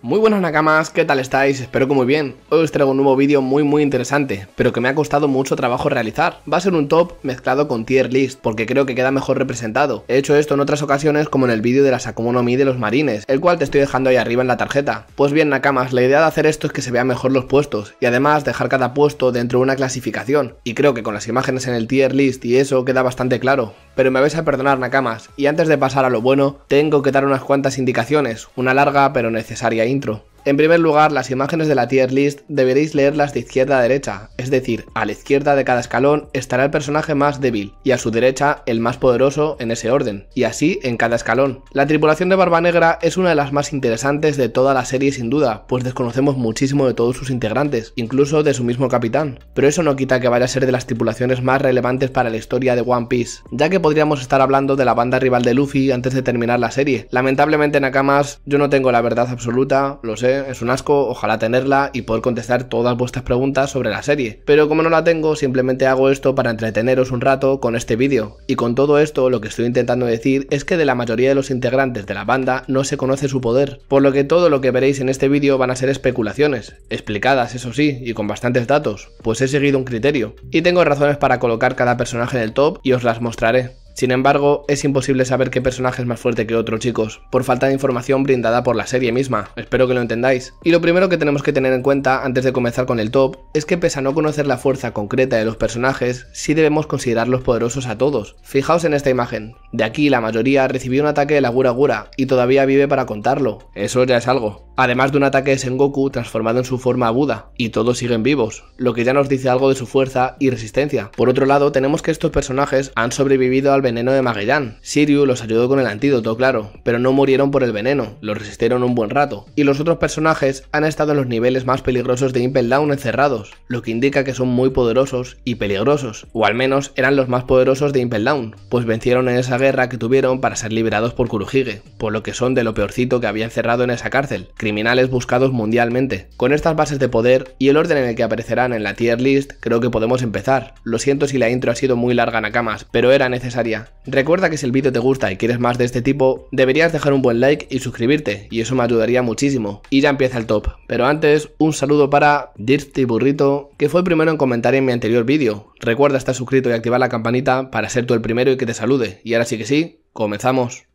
Muy buenas Nakamas, ¿qué tal estáis? Espero que muy bien. Hoy os traigo un nuevo vídeo muy muy interesante, pero que me ha costado mucho trabajo realizar. Va a ser un top mezclado con tier list, porque creo que queda mejor representado. He hecho esto en otras ocasiones como en el vídeo de las no Mi de los marines, el cual te estoy dejando ahí arriba en la tarjeta. Pues bien Nakamas, la idea de hacer esto es que se vean mejor los puestos, y además dejar cada puesto dentro de una clasificación. Y creo que con las imágenes en el tier list y eso queda bastante claro pero me vais a perdonar Nakamas, y antes de pasar a lo bueno, tengo que dar unas cuantas indicaciones, una larga pero necesaria intro. En primer lugar, las imágenes de la tier list deberéis leerlas de izquierda a derecha, es decir, a la izquierda de cada escalón estará el personaje más débil y a su derecha el más poderoso en ese orden, y así en cada escalón. La tripulación de Barba Negra es una de las más interesantes de toda la serie sin duda, pues desconocemos muchísimo de todos sus integrantes, incluso de su mismo capitán, pero eso no quita que vaya a ser de las tripulaciones más relevantes para la historia de One Piece, ya que podríamos estar hablando de la banda rival de Luffy antes de terminar la serie. Lamentablemente Nakamas, yo no tengo la verdad absoluta, lo sé, es un asco, ojalá tenerla y poder contestar todas vuestras preguntas sobre la serie. Pero como no la tengo, simplemente hago esto para entreteneros un rato con este vídeo. Y con todo esto, lo que estoy intentando decir es que de la mayoría de los integrantes de la banda no se conoce su poder, por lo que todo lo que veréis en este vídeo van a ser especulaciones, explicadas eso sí, y con bastantes datos, pues he seguido un criterio. Y tengo razones para colocar cada personaje en el top y os las mostraré. Sin embargo, es imposible saber qué personaje es más fuerte que otro, chicos, por falta de información brindada por la serie misma, espero que lo entendáis. Y lo primero que tenemos que tener en cuenta antes de comenzar con el top, es que pese a no conocer la fuerza concreta de los personajes, sí debemos considerarlos poderosos a todos. Fijaos en esta imagen, de aquí la mayoría recibió un ataque de la Gura Gura, y todavía vive para contarlo, eso ya es algo. Además de un ataque de Sengoku transformado en su forma aguda, Buda, y todos siguen vivos, lo que ya nos dice algo de su fuerza y resistencia. Por otro lado, tenemos que estos personajes han sobrevivido al veneno de Magellan. Sirius los ayudó con el antídoto, claro, pero no murieron por el veneno, lo resistieron un buen rato. Y los otros personajes han estado en los niveles más peligrosos de Impel Down encerrados, lo que indica que son muy poderosos y peligrosos, o al menos eran los más poderosos de Impel Down, pues vencieron en esa guerra que tuvieron para ser liberados por Kuruhige, por lo que son de lo peorcito que había encerrado en esa cárcel, criminales buscados mundialmente. Con estas bases de poder y el orden en el que aparecerán en la tier list, creo que podemos empezar. Lo siento si la intro ha sido muy larga, Nakamas, pero era necesaria Recuerda que si el vídeo te gusta y quieres más de este tipo, deberías dejar un buen like y suscribirte, y eso me ayudaría muchísimo. Y ya empieza el top, pero antes un saludo para Dirty Burrito, que fue el primero en comentar en mi anterior vídeo. Recuerda estar suscrito y activar la campanita para ser tú el primero y que te salude. Y ahora sí que sí, comenzamos.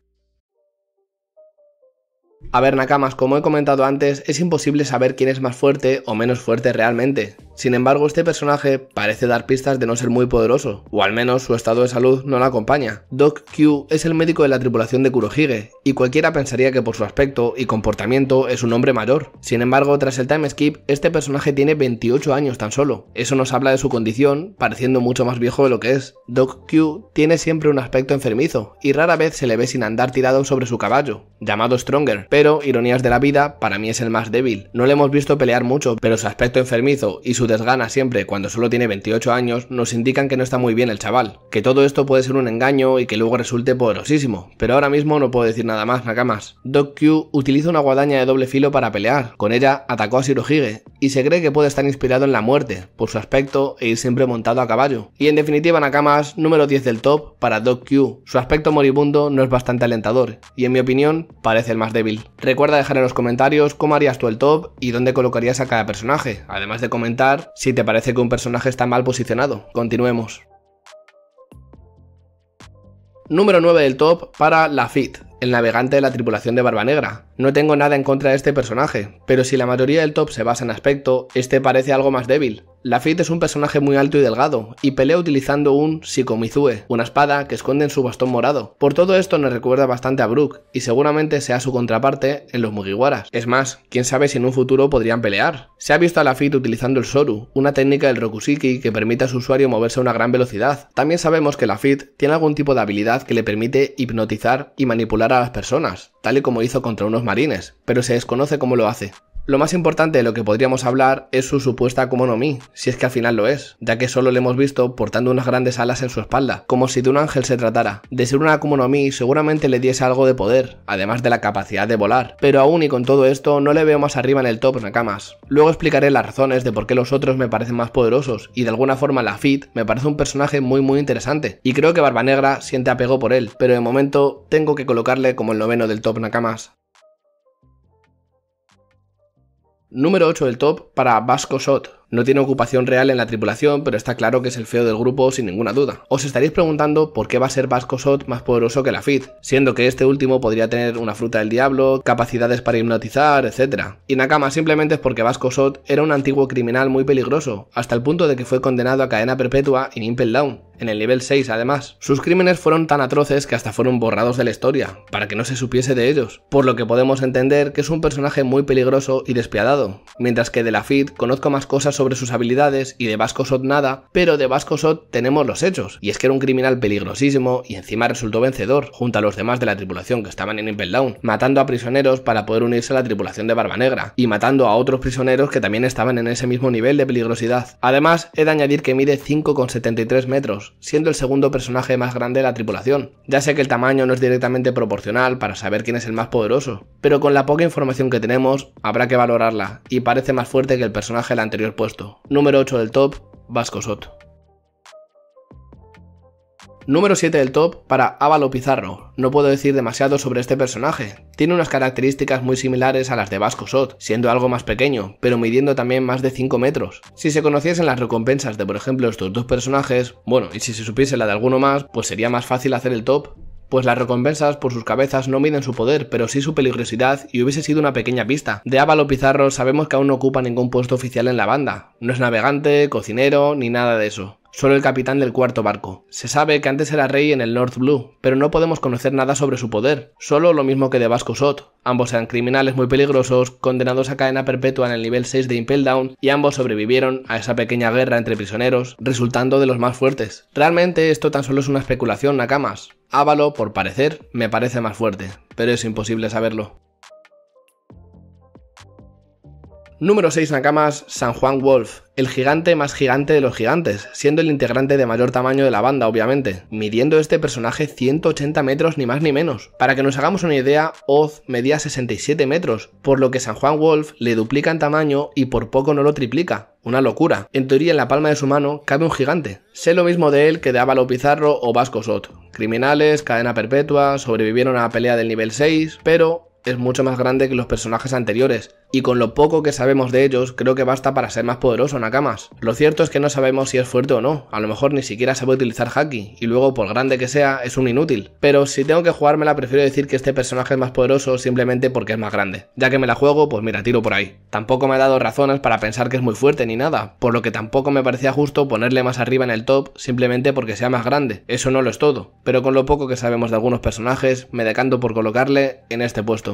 A ver, Nakamas, como he comentado antes, es imposible saber quién es más fuerte o menos fuerte realmente. Sin embargo, este personaje parece dar pistas de no ser muy poderoso, o al menos su estado de salud no la acompaña. Doc Q es el médico de la tripulación de Kurohige, y cualquiera pensaría que por su aspecto y comportamiento es un hombre mayor. Sin embargo, tras el time skip, este personaje tiene 28 años tan solo. Eso nos habla de su condición, pareciendo mucho más viejo de lo que es. Doc Q tiene siempre un aspecto enfermizo, y rara vez se le ve sin andar tirado sobre su caballo, llamado Stronger, pero, ironías de la vida, para mí es el más débil. No le hemos visto pelear mucho, pero su aspecto enfermizo y su desgana siempre cuando solo tiene 28 años nos indican que no está muy bien el chaval, que todo esto puede ser un engaño y que luego resulte poderosísimo, pero ahora mismo no puedo decir nada más, Nakamas. Doc Q utiliza una guadaña de doble filo para pelear, con ella atacó a Shirohige, y se cree que puede estar inspirado en la muerte, por su aspecto e ir siempre montado a caballo. Y en definitiva Nakamas, número 10 del top para Doc Q, su aspecto moribundo no es bastante alentador, y en mi opinión parece el más débil. Recuerda dejar en los comentarios cómo harías tú el top y dónde colocarías a cada personaje, además de comentar si te parece que un personaje está mal posicionado. Continuemos. Número 9 del top para la el navegante de la tripulación de Barba Negra. No tengo nada en contra de este personaje, pero si la mayoría del top se basa en aspecto, este parece algo más débil. Lafitte es un personaje muy alto y delgado, y pelea utilizando un Shikomizue, una espada que esconde en su bastón morado. Por todo esto nos recuerda bastante a Brook, y seguramente sea su contraparte en los Mugiwaras. Es más, quién sabe si en un futuro podrían pelear. Se ha visto a Lafitte utilizando el Soru, una técnica del Rokusiki que permite a su usuario moverse a una gran velocidad. También sabemos que Lafitte tiene algún tipo de habilidad que le permite hipnotizar y manipular a las personas, tal y como hizo contra unos marines, pero se desconoce cómo lo hace. Lo más importante de lo que podríamos hablar es su supuesta Mi, si es que al final lo es, ya que solo le hemos visto portando unas grandes alas en su espalda, como si de un ángel se tratara. De ser una Mi seguramente le diese algo de poder, además de la capacidad de volar, pero aún y con todo esto no le veo más arriba en el top Nakamas. Luego explicaré las razones de por qué los otros me parecen más poderosos, y de alguna forma fit me parece un personaje muy muy interesante, y creo que Barba Negra siente apego por él, pero de momento tengo que colocarle como el noveno del top Nakamas. número 8 del top para Vasco Sot. No tiene ocupación real en la tripulación, pero está claro que es el feo del grupo sin ninguna duda. Os estaréis preguntando por qué va a ser Vasco Sot más poderoso que la Fit, siendo que este último podría tener una fruta del diablo, capacidades para hipnotizar, etc. Y Nakama simplemente es porque Vasco Sot era un antiguo criminal muy peligroso, hasta el punto de que fue condenado a cadena perpetua en Impel Down en el nivel 6 además. Sus crímenes fueron tan atroces que hasta fueron borrados de la historia, para que no se supiese de ellos, por lo que podemos entender que es un personaje muy peligroso y despiadado, mientras que de la Lafitte conozco más cosas sobre sus habilidades y de Vasco Sot nada, pero de Vasco Sot tenemos los hechos, y es que era un criminal peligrosísimo y encima resultó vencedor, junto a los demás de la tripulación que estaban en Impel Down, matando a prisioneros para poder unirse a la tripulación de Barba Negra, y matando a otros prisioneros que también estaban en ese mismo nivel de peligrosidad. Además, he de añadir que mide 5,73 metros, siendo el segundo personaje más grande de la tripulación. Ya sé que el tamaño no es directamente proporcional para saber quién es el más poderoso, pero con la poca información que tenemos, habrá que valorarla, y parece más fuerte que el personaje del anterior puesto. Número 8 del top, Vasco Sot. Número 7 del top para Ávalo Pizarro. No puedo decir demasiado sobre este personaje. Tiene unas características muy similares a las de Vasco Sot, siendo algo más pequeño, pero midiendo también más de 5 metros. Si se conociesen las recompensas de por ejemplo estos dos personajes, bueno, y si se supiese la de alguno más, pues sería más fácil hacer el top, pues las recompensas por sus cabezas no miden su poder, pero sí su peligrosidad y hubiese sido una pequeña pista. De Ávalo Pizarro sabemos que aún no ocupa ningún puesto oficial en la banda, no es navegante, cocinero, ni nada de eso solo el capitán del cuarto barco. Se sabe que antes era rey en el North Blue, pero no podemos conocer nada sobre su poder, solo lo mismo que de Vasco Sot. Ambos eran criminales muy peligrosos, condenados a cadena perpetua en el nivel 6 de Impel Down, y ambos sobrevivieron a esa pequeña guerra entre prisioneros, resultando de los más fuertes. Realmente esto tan solo es una especulación, Nakamas. Ávalo, por parecer, me parece más fuerte, pero es imposible saberlo. Número 6 Nakamas, San Juan Wolf, el gigante más gigante de los gigantes, siendo el integrante de mayor tamaño de la banda, obviamente, midiendo este personaje 180 metros ni más ni menos. Para que nos hagamos una idea, Oz medía 67 metros, por lo que San Juan Wolf le duplica en tamaño y por poco no lo triplica. Una locura. En teoría, en la palma de su mano cabe un gigante. Sé lo mismo de él que de Ávalo Pizarro o Vasco Sot. Criminales, cadena perpetua, sobrevivieron a la pelea del nivel 6, pero es mucho más grande que los personajes anteriores, y con lo poco que sabemos de ellos, creo que basta para ser más poderoso Nakamas. Lo cierto es que no sabemos si es fuerte o no, a lo mejor ni siquiera sabe utilizar Haki, y luego por grande que sea, es un inútil. Pero si tengo que jugármela, prefiero decir que este personaje es más poderoso simplemente porque es más grande. Ya que me la juego, pues mira, tiro por ahí. Tampoco me ha dado razones para pensar que es muy fuerte ni nada, por lo que tampoco me parecía justo ponerle más arriba en el top simplemente porque sea más grande, eso no lo es todo. Pero con lo poco que sabemos de algunos personajes, me decanto por colocarle en este puesto.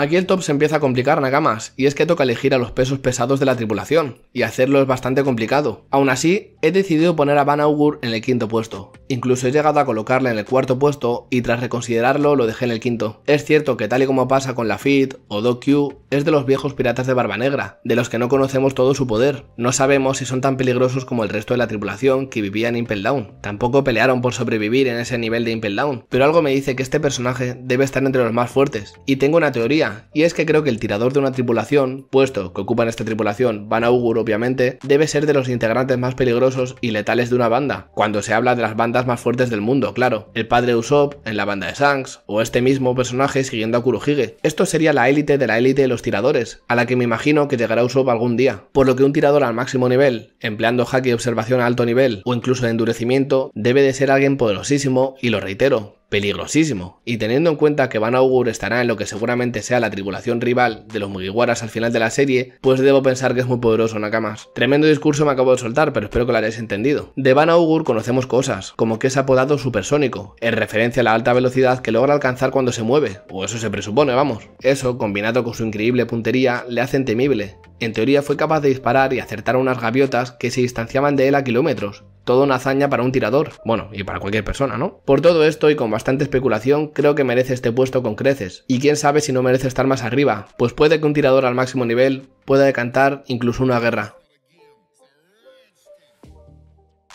Aquí el top se empieza a complicar, Nakamas, y es que toca elegir a los pesos pesados de la tripulación, y hacerlo es bastante complicado. Aún así, he decidido poner a Van Augur en el quinto puesto. Incluso he llegado a colocarla en el cuarto puesto, y tras reconsiderarlo lo dejé en el quinto. Es cierto que tal y como pasa con Lafitte o Q, es de los viejos piratas de Barba Negra, de los que no conocemos todo su poder. No sabemos si son tan peligrosos como el resto de la tripulación que vivía en Impel Down. Tampoco pelearon por sobrevivir en ese nivel de Impel Down, pero algo me dice que este personaje debe estar entre los más fuertes, y tengo una teoría y es que creo que el tirador de una tripulación, puesto que ocupan esta tripulación Van Augur obviamente, debe ser de los integrantes más peligrosos y letales de una banda, cuando se habla de las bandas más fuertes del mundo, claro, el padre Usopp en la banda de Shanks, o este mismo personaje siguiendo a Kurohige. Esto sería la élite de la élite de los tiradores, a la que me imagino que llegará Usopp algún día, por lo que un tirador al máximo nivel, empleando hack y observación a alto nivel, o incluso de endurecimiento, debe de ser alguien poderosísimo, y lo reitero, peligrosísimo. Y teniendo en cuenta que Van Augur estará en lo que seguramente sea la tribulación rival de los Mugiwaras al final de la serie, pues debo pensar que es muy poderoso Nakamas. Tremendo discurso me acabo de soltar, pero espero que lo hayáis entendido. De Van Augur conocemos cosas, como que es apodado supersónico, en referencia a la alta velocidad que logra alcanzar cuando se mueve, o pues eso se presupone, vamos. Eso, combinado con su increíble puntería, le hacen temible. En teoría fue capaz de disparar y acertar a unas gaviotas que se distanciaban de él a kilómetros, todo una hazaña para un tirador. Bueno, y para cualquier persona, ¿no? Por todo esto y con bastante especulación, creo que merece este puesto con creces. Y quién sabe si no merece estar más arriba, pues puede que un tirador al máximo nivel pueda decantar incluso una guerra.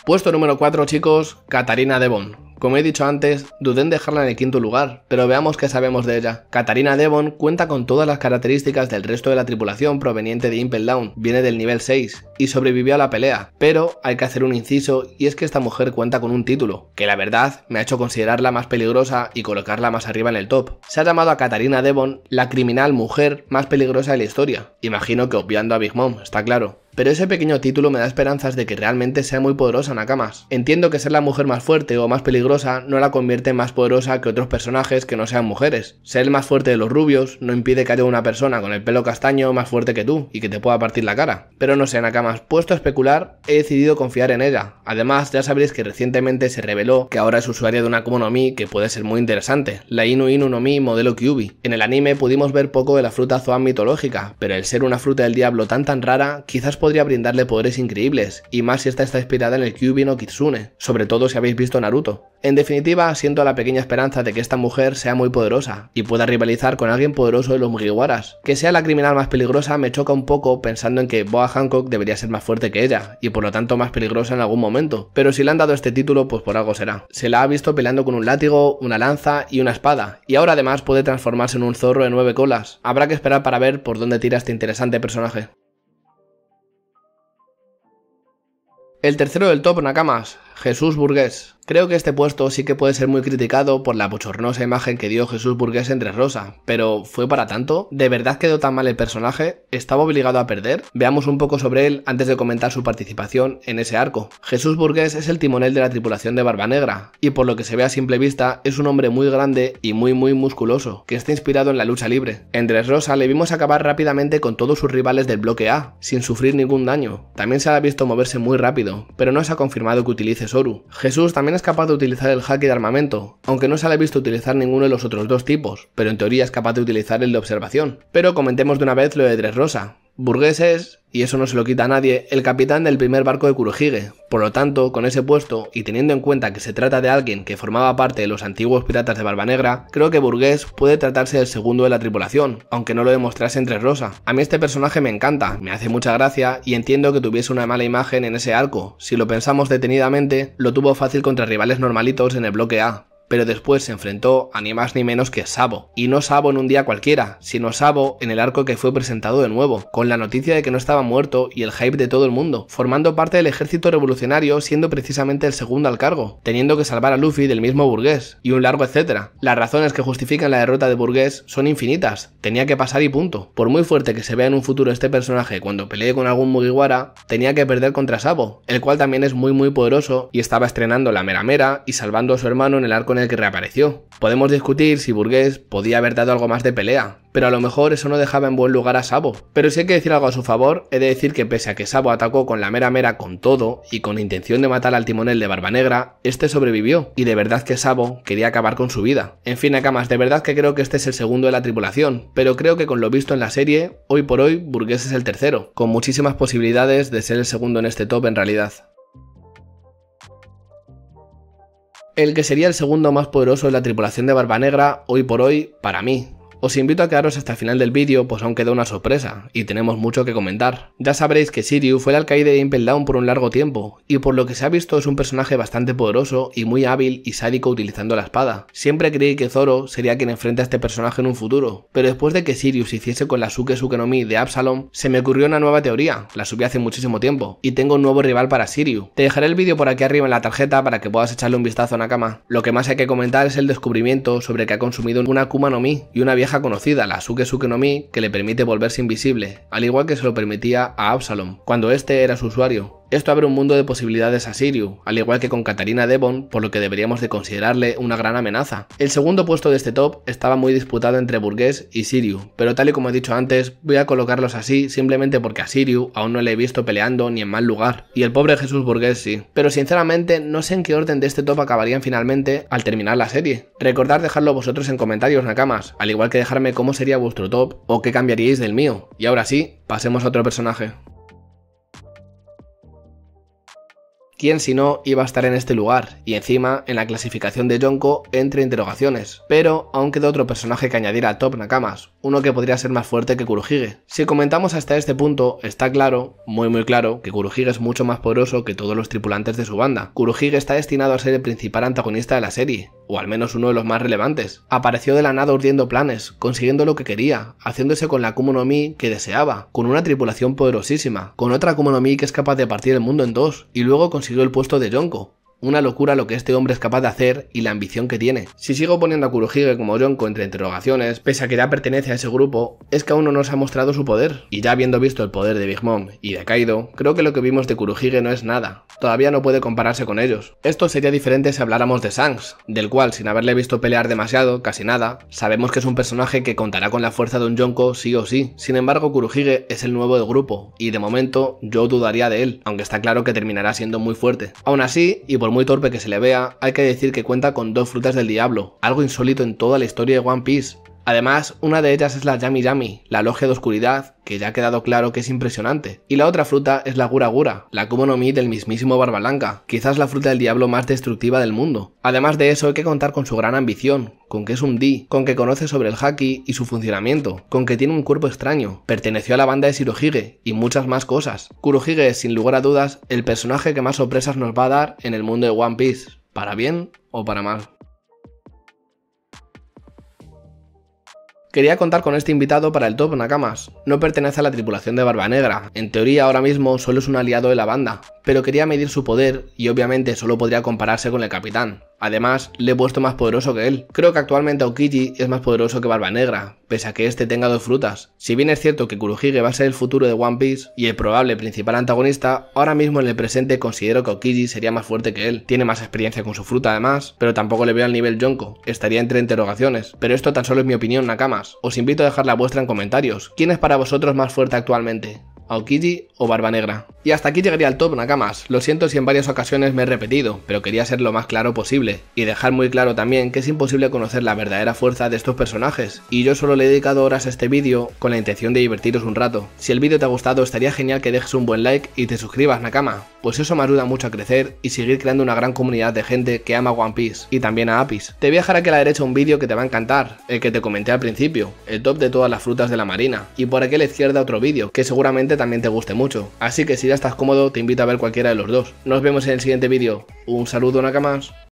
Puesto número 4, chicos, Katarina Devon. Como he dicho antes, dudé en dejarla en el quinto lugar, pero veamos qué sabemos de ella. Katarina Devon cuenta con todas las características del resto de la tripulación proveniente de Impel Down, viene del nivel 6, y sobrevivió a la pelea, pero hay que hacer un inciso y es que esta mujer cuenta con un título, que la verdad me ha hecho considerarla más peligrosa y colocarla más arriba en el top. Se ha llamado a Katarina Devon la criminal mujer más peligrosa de la historia, imagino que obviando a Big Mom, está claro. Pero ese pequeño título me da esperanzas de que realmente sea muy poderosa Nakamas. Entiendo que ser la mujer más fuerte o más peligrosa no la convierte en más poderosa que otros personajes que no sean mujeres. Ser el más fuerte de los rubios no impide que haya una persona con el pelo castaño más fuerte que tú y que te pueda partir la cara. Pero no sé, Nakamas más puesto a especular, he decidido confiar en ella. Además, ya sabréis que recientemente se reveló que ahora es usuaria de una no Mi que puede ser muy interesante, la Inu Inu no Mi modelo Kyubi. En el anime pudimos ver poco de la fruta Zoan mitológica, pero el ser una fruta del diablo tan tan rara, quizás podría brindarle poderes increíbles, y más si esta está inspirada en el Kyubi no Kitsune, sobre todo si habéis visto Naruto. En definitiva, siento la pequeña esperanza de que esta mujer sea muy poderosa y pueda rivalizar con alguien poderoso de los Mugiwaras. Que sea la criminal más peligrosa me choca un poco pensando en que Boa Hancock debería ser más fuerte que ella, y por lo tanto más peligrosa en algún momento, pero si le han dado este título, pues por algo será. Se la ha visto peleando con un látigo, una lanza y una espada, y ahora además puede transformarse en un zorro de nueve colas. Habrá que esperar para ver por dónde tira este interesante personaje. El tercero del top, Nakamas, Jesús Burgués. Creo que este puesto sí que puede ser muy criticado por la bochornosa imagen que dio Jesús Burgués entre Rosa, pero ¿fue para tanto? ¿De verdad quedó tan mal el personaje? ¿Estaba obligado a perder? Veamos un poco sobre él antes de comentar su participación en ese arco. Jesús Burgués es el timonel de la tripulación de Barba Negra, y por lo que se ve a simple vista es un hombre muy grande y muy muy musculoso, que está inspirado en la lucha libre. Entre Rosa le vimos acabar rápidamente con todos sus rivales del bloque A, sin sufrir ningún daño. También se ha visto moverse muy rápido, pero no se ha confirmado que utilice Jesús también es capaz de utilizar el haki de armamento, aunque no se le ha visto utilizar ninguno de los otros dos tipos, pero en teoría es capaz de utilizar el de observación. Pero comentemos de una vez lo de Rosa. Burgués es, y eso no se lo quita a nadie, el capitán del primer barco de Kurohige. Por lo tanto, con ese puesto, y teniendo en cuenta que se trata de alguien que formaba parte de los antiguos piratas de Barba Negra, creo que Burgués puede tratarse del segundo de la tripulación, aunque no lo demostrase entre Rosa. A mí este personaje me encanta, me hace mucha gracia, y entiendo que tuviese una mala imagen en ese arco. Si lo pensamos detenidamente, lo tuvo fácil contra rivales normalitos en el bloque A, pero después se enfrentó a ni más ni menos que Sabo. Y no Sabo en un día cualquiera, sino Sabo en el arco que fue presentado de nuevo, con la noticia de que no estaba muerto y el hype de todo el mundo, formando parte del ejército revolucionario siendo precisamente el segundo al cargo, teniendo que salvar a Luffy del mismo Burgués, y un largo etcétera. Las razones que justifican la derrota de Burgués son infinitas, tenía que pasar y punto. Por muy fuerte que se vea en un futuro este personaje cuando pelee con algún Mugiwara, tenía que perder contra Sabo, el cual también es muy muy poderoso y estaba estrenando la Mera Mera y salvando a su hermano en el arco el que reapareció. Podemos discutir si Burgués podía haber dado algo más de pelea, pero a lo mejor eso no dejaba en buen lugar a Sabo. Pero si hay que decir algo a su favor, he de decir que pese a que Sabo atacó con la mera mera con todo y con intención de matar al timonel de Barba Negra, este sobrevivió, y de verdad que Sabo quería acabar con su vida. En fin, Nakamas, de verdad que creo que este es el segundo de la tripulación, pero creo que con lo visto en la serie, hoy por hoy Burgués es el tercero, con muchísimas posibilidades de ser el segundo en este top en realidad. el que sería el segundo más poderoso de la tripulación de Barba Negra hoy por hoy para mí, os invito a quedaros hasta el final del vídeo, pues aún queda una sorpresa, y tenemos mucho que comentar. Ya sabréis que Sirius fue el alcaide de Impel Down por un largo tiempo, y por lo que se ha visto es un personaje bastante poderoso y muy hábil y sádico utilizando la espada. Siempre creí que Zoro sería quien enfrenta a este personaje en un futuro, pero después de que Sirius hiciese con la Suke Sukenomi de Absalom, se me ocurrió una nueva teoría, la subí hace muchísimo tiempo, y tengo un nuevo rival para Sirius. Te dejaré el vídeo por aquí arriba en la tarjeta para que puedas echarle un vistazo a Nakama. Lo que más hay que comentar es el descubrimiento sobre que ha consumido una Kuma no Mi y una vieja conocida, la Suke Sukenomi, que le permite volverse invisible, al igual que se lo permitía a Absalom, cuando este era su usuario, esto abre un mundo de posibilidades a Siriu, al igual que con Katarina Devon, por lo que deberíamos de considerarle una gran amenaza. El segundo puesto de este top estaba muy disputado entre Burgués y Siriu, pero tal y como he dicho antes, voy a colocarlos así simplemente porque a Siriu aún no le he visto peleando ni en mal lugar, y el pobre Jesús Burgués sí. Pero sinceramente no sé en qué orden de este top acabarían finalmente al terminar la serie. Recordad dejarlo vosotros en comentarios, Nakamas, al igual que dejarme cómo sería vuestro top o qué cambiaríais del mío. Y ahora sí, pasemos a otro personaje. quién si no iba a estar en este lugar, y encima en la clasificación de Yonko entre interrogaciones. Pero aún quedó otro personaje que añadir a Top Nakamas, uno que podría ser más fuerte que Kuruhige. Si comentamos hasta este punto, está claro, muy muy claro, que Kuruhige es mucho más poderoso que todos los tripulantes de su banda. Kuruhige está destinado a ser el principal antagonista de la serie, o al menos uno de los más relevantes. Apareció de la nada urdiendo planes, consiguiendo lo que quería, haciéndose con la Kumonomi que deseaba, con una tripulación poderosísima, con otra Kumonomi que es capaz de partir el mundo en dos, y luego con siguió el puesto de Jonko. Una locura lo que este hombre es capaz de hacer y la ambición que tiene. Si sigo poniendo a Kurohige como Yonko entre interrogaciones, pese a que ya pertenece a ese grupo, es que aún no nos ha mostrado su poder. Y ya habiendo visto el poder de Big Mom y de Kaido, creo que lo que vimos de Kurohige no es nada. Todavía no puede compararse con ellos. Esto sería diferente si habláramos de Shanks, del cual sin haberle visto pelear demasiado, casi nada, sabemos que es un personaje que contará con la fuerza de un Yonko sí o sí. Sin embargo, Kurohige es el nuevo del grupo, y de momento yo dudaría de él, aunque está claro que terminará siendo muy fuerte. Aún así, y por muy torpe que se le vea, hay que decir que cuenta con dos frutas del diablo, algo insólito en toda la historia de One Piece, Además, una de ellas es la Yami Yami, la logia de oscuridad, que ya ha quedado claro que es impresionante. Y la otra fruta es la Gura Gura, la Kumo no Mi del mismísimo Barbalanca, quizás la fruta del diablo más destructiva del mundo. Además de eso, hay que contar con su gran ambición, con que es un Di, con que conoce sobre el Haki y su funcionamiento, con que tiene un cuerpo extraño, perteneció a la banda de Shirohige y muchas más cosas. Kurohige es, sin lugar a dudas, el personaje que más sorpresas nos va a dar en el mundo de One Piece, para bien o para mal. Quería contar con este invitado para el Top Nakamas. No pertenece a la tripulación de Barba Negra. En teoría, ahora mismo solo es un aliado de la banda, pero quería medir su poder y obviamente solo podría compararse con el capitán. Además, le he puesto más poderoso que él. Creo que actualmente Aokiji es más poderoso que Barba Negra, pese a que este tenga dos frutas. Si bien es cierto que Kurohige va a ser el futuro de One Piece y el probable principal antagonista, ahora mismo en el presente considero que Aokiji sería más fuerte que él. Tiene más experiencia con su fruta además, pero tampoco le veo al nivel Yonko. Estaría entre interrogaciones. Pero esto tan solo es mi opinión, Nakamas. Os invito a dejar la vuestra en comentarios. ¿Quién es para vosotros más fuerte actualmente? Aokiji o Barba Negra. Y hasta aquí llegaría el top, Nakamas. Lo siento si en varias ocasiones me he repetido, pero quería ser lo más claro posible. Y dejar muy claro también que es imposible conocer la verdadera fuerza de estos personajes. Y yo solo le he dedicado horas a este vídeo con la intención de divertiros un rato. Si el vídeo te ha gustado, estaría genial que dejes un buen like y te suscribas, Nakama. Pues eso me ayuda mucho a crecer y seguir creando una gran comunidad de gente que ama One Piece y también a Apis. Te voy a dejar aquí a la derecha un vídeo que te va a encantar, el que te comenté al principio, el top de todas las frutas de la marina. Y por aquí a la izquierda otro vídeo, que seguramente también te guste mucho. Así que si ya estás cómodo, te invito a ver cualquiera de los dos. Nos vemos en el siguiente vídeo. Un saludo, Nakamas.